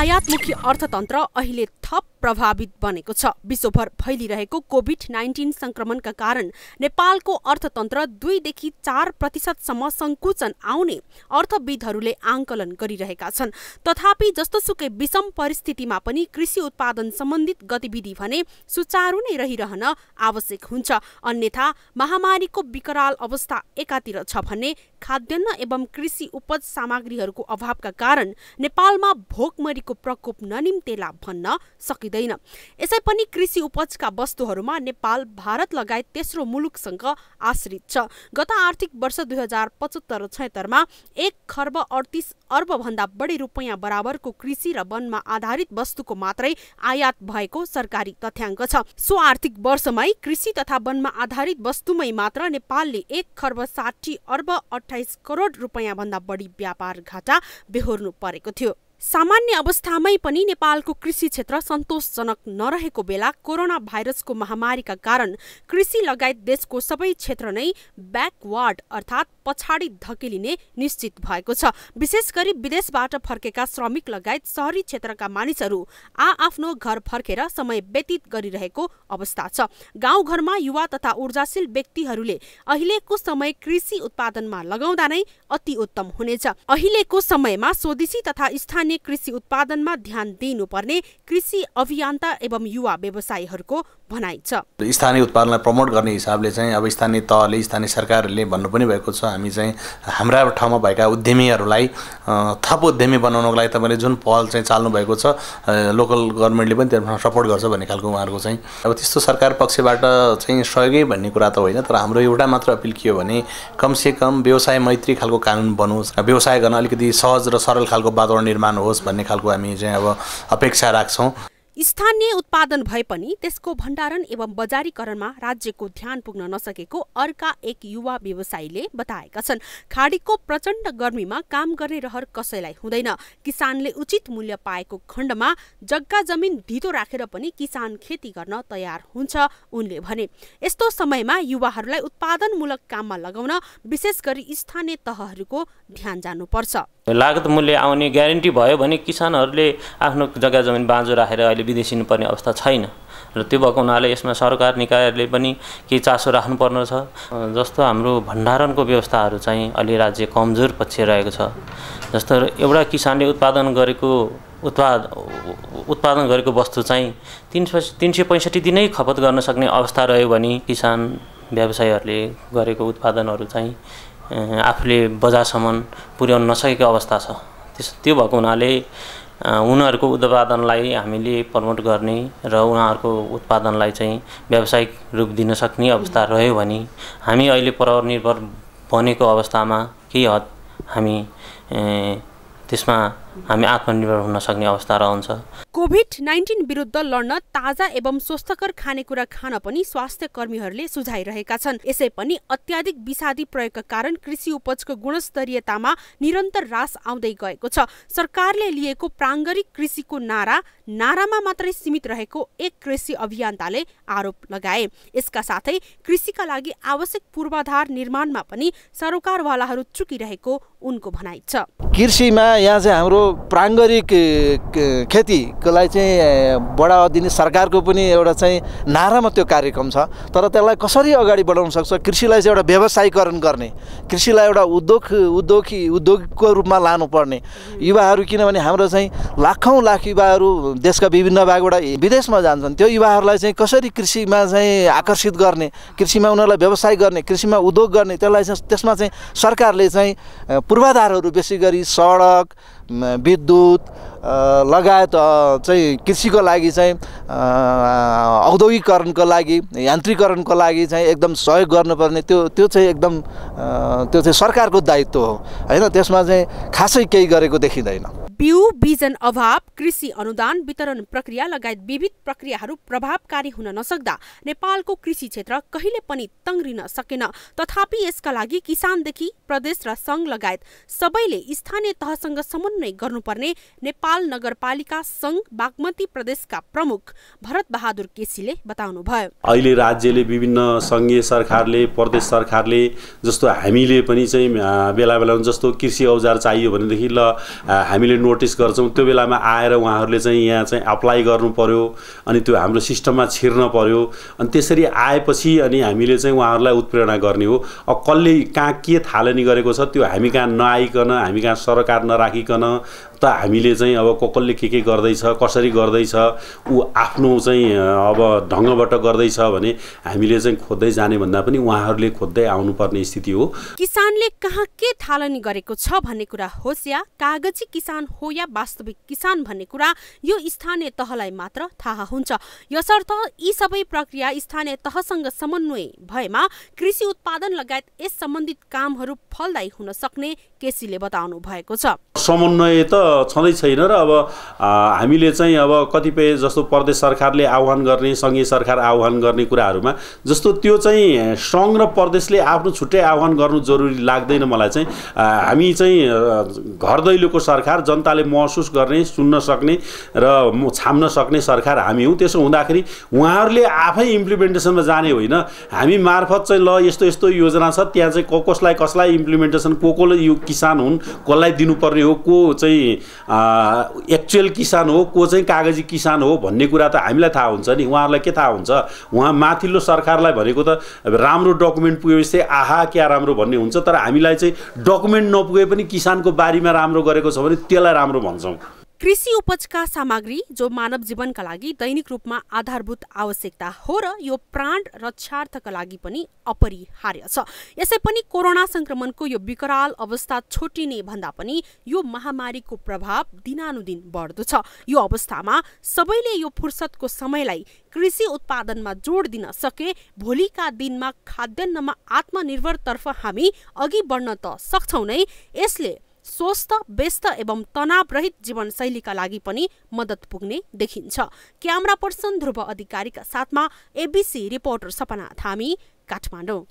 आयातमुखी अर्थतन्त्र अहिले थप प्रभावित बनेको छ विश्वभर फैलिरहेको कोभिड नाइन्टिन संक्रमणका कारण नेपालको अर्थतन्त्र दुईदेखि चार प्रतिशतसम्म सङ्कुचन आउने अर्थविदहरूले आङ्कलन गरिरहेका छन् तथापि जस्तोसुकै विषम परिस्थितिमा पनि कृषि उत्पादन सम्बन्धित गतिविधि भने सुचारू नै रहिरहन आवश्यक हुन्छ अन्यथा महामारीको विकराल अवस्था एकातिर छ भने खाद्यान्न एवं कृषि उपज सामग्रीहरूको अभावका कारण नेपालमा भोकमरीको प्रकोप ननिम्तेला भन्न सकिन्छ गरिँदैन यसै पनि कृषि उपजका वस्तुहरूमा नेपाल भारत लगायत तेस्रो मुलुकसँग आश्रित छ गत आर्थिक वर्ष दुई हजार पचहत्तर छयत्तरमा एक खर्ब अडतिस अर्बभन्दा बढी रुपियाँ बराबरको कृषि र वनमा आधारित वस्तुको मात्रै आयात भएको सरकारी तथ्याङ्क छ सो आर्थिक वर्षमै कृषि तथा वनमा आधारित वस्तुमै मात्र नेपालले एक खर्ब साठी अर्ब अठाइस करोड रुपियाँभन्दा बढी व्यापार घाटा बेहोर्नु परेको थियो सामान्य अवस्थामै पनि नेपालको कृषि क्षेत्र सन्तोषजनक नरहेको बेला कोरोना भाइरसको महामारीका कारण कृषि लगायत देशको सबै क्षेत्र नै ब्याकवार्ड अर्थात् पछाडि धकेलिने निश्चित भएको छ विशेष गरी विदेशबाट फर्केका श्रमिक लगायत सहरी क्षेत्रका मानिसहरू आ आफ्नो घर फर्केर समय व्यतीत गरिरहेको अवस्था छ गाउँघरमा युवा तथा ऊर्जाशील व्यक्तिहरूले अहिलेको समय कृषि उत्पादनमा लगाउँदा नै अति उत्तम हुनेछ अहिलेको समयमा स्वदेशी तथा स्थानीय कृषि उत्पादनमा ध्यान दिनुपर्ने कृषि अभियन्ता एवं युवा व्यवसायीहरूको भनाइ छ स्थानीय उत्पादनलाई प्रमोट गर्ने हिसाबले चाहिँ अब स्थानीय तहले स्थानीय सरकारले भन्नु पनि भएको छ हामी चाहिँ हाम्रा ठाउँमा भएका उद्यमीहरूलाई थप उद्यमी बनाउनको लागि तपाईँले जुन पहल चाहिँ चाल्नु भएको छ लोकल गभर्मेन्टले पनि त्यो सपोर्ट गर्छ भन्ने खालको उहाँहरूको चाहिँ अब त्यस्तो सरकार पक्षबाट चाहिँ सहयोगै भन्ने कुरा त होइन तर हाम्रो एउटा मात्र अपिल के हो भने कमसेकम व्यवसाय मैत्री खालको कानुन बनोस् व्यवसाय गर्न अलिकति सहज र सरल खालको वातावरण निर्माण जानुहोस् भन्ने खालको हामी चाहिँ अब अपेक्षा राख्छौँ स्थानीय उत्पादन भए पनि त्यसको भण्डारण एवं बजारीकरणमा राज्यको ध्यान पुग्न नसकेको अर्का एक युवा व्यवसायीले बताएका छन् खाडीको प्रचण्ड गर्मीमा काम गर्ने रहर कसैलाई हुँदैन किसानले उचित मूल्य पाएको खण्डमा जग्गा जमिन धितो राखेर पनि किसान खेती गर्न तयार हुन्छ उनले भने यस्तो समयमा युवाहरूलाई उत्पादनमूलक काममा लगाउन विशेष गरी स्थानीय तहहरूको ध्यान जानुपर्छ लागत मूल्य आउने ग्यारेन्टी भयो भने किसानहरूले आफ्नो जग्गा जमिन बाँझो राखेर अहिले विदेशिनुपर्ने अवस्था छैन र त्यो भएको हुनाले यसमा सरकार निकायहरूले पनि केही चासो राख्नुपर्नेछ जस्तो हाम्रो भण्डारणको व्यवस्थाहरू चाहिँ अलि राज्य कमजोर पक्ष रहेको छ जस्तो एउटा किसानले उत्पादन गरेको उत्पाद उत्पादन गरेको वस्तु चाहिँ तिन सय तिन सय पैँसठी दिनै खपत गर्न सक्ने अवस्था रह्यो भने किसान व्यवसायीहरूले गरेको उत्पादनहरू चाहिँ आफूले बजारसम्म पुर्याउन नसकेको अवस्था छ त्यस त्यो भएको हुनाले उनीहरूको उत्पादनलाई हामीले प्रमोट गर्ने र उहाँहरूको उत्पादनलाई चाहिँ व्यावसायिक रूप दिन सक्ने अवस्था रह्यो भने हामी अहिले परनिर्भर बनेको अवस्थामा केही हद हामी त्यसमा हामी आत्मनिर्भर हुन सक्ने अवस्था रहन्छ कोभिड नाइन्टिन विरुद्ध लड्न ताजा एवं स्वस्थकर खानेकुरा खान पनि स्वास्थ्य कर्मीहरूले सुझाइरहेका छन् यसै पनि अत्याधिक विषादी प्रयोगका कारण कृषि उपजको गुणस्तरीयतामा निरन्तर रास आउँदै गएको छ सरकारले लिएको प्राङ्गरिक कृषिको नारा नारामा मात्रै सीमित रहेको एक कृषि अभियन्ताले आरोप लगाए यसका साथै कृषिका लागि आवश्यक पूर्वाधार निर्माणमा पनि सरोकारवालाहरू चुकिरहेको उनको भनाइ छ कृषिमा यहाँ चाहिँ हाम्रो प्राङ्गरिक खेती त्यसलाई चाहिँ बढावा दिने सरकारको पनि एउटा चाहिँ नारामा त्यो कार्यक्रम छ तर त्यसलाई कसरी अगाडि बढाउन सक्छ कृषिलाई चाहिँ एउटा व्यवसायीकरण गर्ने कृषिलाई एउटा उद्योग उद्योगी उद्योगको रूपमा लानुपर्ने युवाहरू किनभने हाम्रो चाहिँ लाखौँ लाख युवाहरू देशका विभिन्न भागबाट विदेशमा जान्छन् त्यो युवाहरूलाई चाहिँ कसरी कृषिमा चाहिँ आकर्षित गर्ने कृषिमा उनीहरूलाई व्यवसाय गर्ने कृषिमा उद्योग गर्ने त्यसलाई चाहिँ त्यसमा चाहिँ सरकारले चाहिँ पूर्वाधारहरू बेसी गरी सडक विद्युत लगायत चाहिँ कृषिको लागि चाहिँ औद्योगिकरणको लागि यान्त्रिकरणको लागि चाहिँ एकदम सहयोग गर्नुपर्ने त्यो त्यो चाहिँ एकदम त्यो चाहिँ सरकारको दायित्व हो होइन त्यसमा चाहिँ खासै केही गरेको देखिँदैन बिउ बिजन अभाव कृषि अनुदान वितरण प्रक्रिया लगायत विविध प्रक्रियाहरू प्रभावकारी हुन नसक्दा नेपालको कृषि क्षेत्र कहिले पनि तङ्ग्रिन सकेन तथापि यसका लागि किसानदेखि प्रदेश र सङ्घ लगायत सबैले स्थानीय तहसँग समन्वय गर्नुपर्ने नेपाल नगरपालिका सङ्घ बागमती प्रदेशका प्रमुख भरत बहादुर केसीले बताउनुभयो अहिले राज्यले विभिन्न सङ्घीय सरकारले प्रदेश सरकारले जस्तो हामीले पनि चाहिँ बेला बेलामा जस्तो कृषि औजार चाहियो भनेदेखि ल हामीले नोटिस गर्छौँ त्यो बेलामा आएर उहाँहरूले चाहिँ यहाँ चाहिँ अप्लाई गर्नु पर्यो अनि त्यो हाम्रो सिस्टममा छिर्न पर्यो अनि त्यसरी आएपछि अनि हामीले चाहिँ उहाँहरूलाई उत्प्रेरणा गर्ने हो अब कसले कहाँ के थालनी गरेको छ त्यो हामी कहाँ नआइकन हामी कहाँ सरकार नराखिकन त हामीले चाहिँ अब को कसले के के गर्दैछ कसरी गर्दैछ ऊ आफ्नो चाहिँ अब ढङ्गबाट गर्दैछ भने हामीले चाहिँ खोज्दै जाने भन्दा पनि उहाँहरूले खोज्दै आउनुपर्ने स्थिति हो किसानले कहाँ के थालनी गरेको छ भन्ने कुरा होस् या कागजी किसान हो या वास्तविक किसान भन्ने कुरा यो स्थानीय तहलाई मात्र थाहा हुन्छ यसर्थ यी सबै प्रक्रिया स्थानीय तहसँग समन्वय भएमा कृषि उत्पादन लगायत यस सम्बन्धित कामहरू फलदायी हुन सक्ने केसीले बताउनु भएको छ समन्वय त छँदै छैन र अब हामीले चाहिँ अब कतिपय जस्तो प्रदेश सरकारले आह्वान गर्ने सङ्घीय सरकार आह्वान गर्ने कुराहरूमा जस्तो त्यो चाहिँ सङ्घ र प्रदेशले आफ्नो छुट्टै आह्वान गर्नु जरुरी लाग्दैन मलाई चाहिँ हामी चाहिँ घर दैलोको सरकार जनता जनताले महसुस गर्ने सुन्न सक्ने र छाम्न सक्ने सरकार हामी हौँ त्यसो हुँदाखेरि उहाँहरूले आफै इम्प्लिमेन्टेसनमा जाने होइन हामी मार्फत चाहिँ ल यस्तो यस्तो योजना छ त्यहाँ चाहिँ को कसलाई कसलाई इम्प्लिमेन्टेसन को को यो किसान हुन् कसलाई दिनुपर्ने हो को चाहिँ एक्चुअल किसान हो को चाहिँ कागजी किसान हो भन्ने कुरा त हामीलाई थाहा हुन्छ नि उहाँहरूलाई के थाहा हुन्छ उहाँ माथिल्लो सरकारलाई भनेको त राम्रो डकुमेन्ट पुगेपछि आहा क्या राम्रो भन्ने हुन्छ तर हामीलाई चाहिँ डकुमेन्ट नपुगे पनि किसानको बारीमा राम्रो गरेको छ भने त्यसलाई राम्रो भन्छौँ कृषि उपजका सामग्री जो मानव जीवनका लागि दैनिक रूपमा आधारभूत आवश्यकता हो र यो प्राण रक्षार्थका लागि पनि अपरिहार्य छ यसै पनि कोरोना संक्रमणको यो विकराल अवस्था छोटिने भन्दा पनि यो महामारीको प्रभाव दिनानुदिन बढ्दो छ यो अवस्थामा सबैले यो फुर्सदको समयलाई कृषि उत्पादनमा जोड दिन सके भोलिका दिनमा खाद्यान्नमा आत्मनिर्भरतर्फ हामी अघि बढ्न त सक्छौँ नै यसले स्वस्थ व्यस्त एवं तनावरहित जीवनशैलीका लागि पनि मद्दत पुग्ने देखिन्छ क्यामरा पर्सन ध्रुव अधिकारीका साथमा एबिसी रिपोर्टर सपना थामी काठमाडौँ